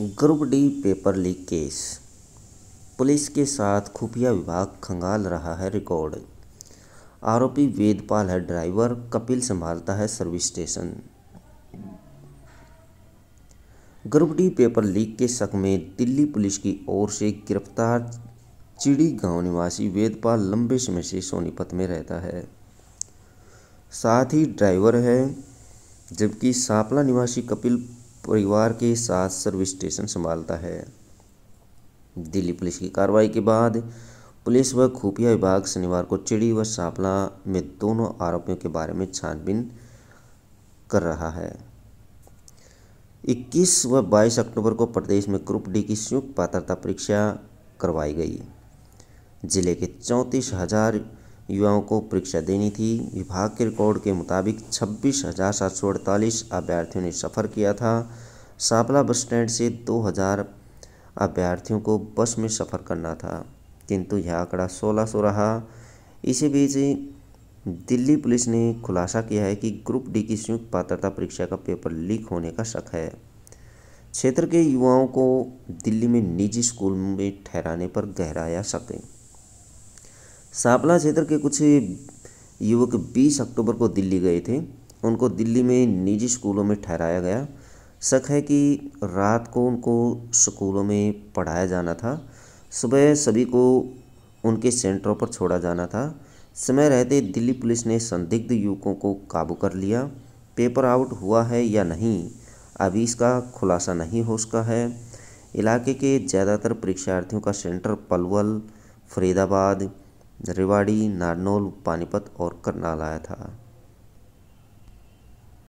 group D paper leak case police के साथ खुफिया विभाग खंगाल रहा है रिकॉर्ड आरोपी वेदपाल है ड्राइवर कपिल संभालता है service station group D paper leak के शक में दिल्ली पुलिस की ओर से गिरफ्तार चिड़ी गांव निवासी वेदपाल लंबे समय से सोनीपत में रहता है साथ ही ड्राइवर है जबकि सांपला निवासी कपिल परिवार के साथ सर्विस स्टेशन संभालता है दिल्ली पुलिस की कार्रवाई के बाद पुलिस व खुफिया विभाग शनिवार को चिड़ी व सांपला में दोनों आरोपियों के बारे में छानबीन कर रहा है 21 व 22 अक्टूबर को प्रदेश में ग्रुप डी की संयुक्त पात्रता परीक्षा करवाई गई जिले के चौंतीस हजार युवाओं को परीक्षा देनी थी विभाग के रिकॉर्ड के मुताबिक छब्बीस हज़ार सात सौ अड़तालीस अभ्यर्थियों ने सफ़र किया था सापला बस स्टैंड से दो हज़ार अभ्यर्थियों को बस में सफ़र करना था किंतु यह आंकड़ा सोलह सौ रहा इसी बीच दिल्ली पुलिस ने खुलासा किया है कि ग्रुप डी की संयुक्त पात्रता परीक्षा का पेपर लीक होने का शक है क्षेत्र के युवाओं को दिल्ली में निजी स्कूल में ठहराने पर गहराया शक सापला क्षेत्र के कुछ युवक 20 अक्टूबर को दिल्ली गए थे उनको दिल्ली में निजी स्कूलों में ठहराया गया शक है कि रात को उनको स्कूलों में पढ़ाया जाना था सुबह सभी को उनके सेंटरों पर छोड़ा जाना था समय रहते दिल्ली पुलिस ने संदिग्ध युवकों को काबू कर लिया पेपर आउट हुआ है या नहीं अभी इसका खुलासा नहीं हो सका है इलाके के ज़्यादातर परीक्षार्थियों का सेंटर पलवल फरीदाबाद रेवाड़ी नारनौल पानीपत और करनाल आया था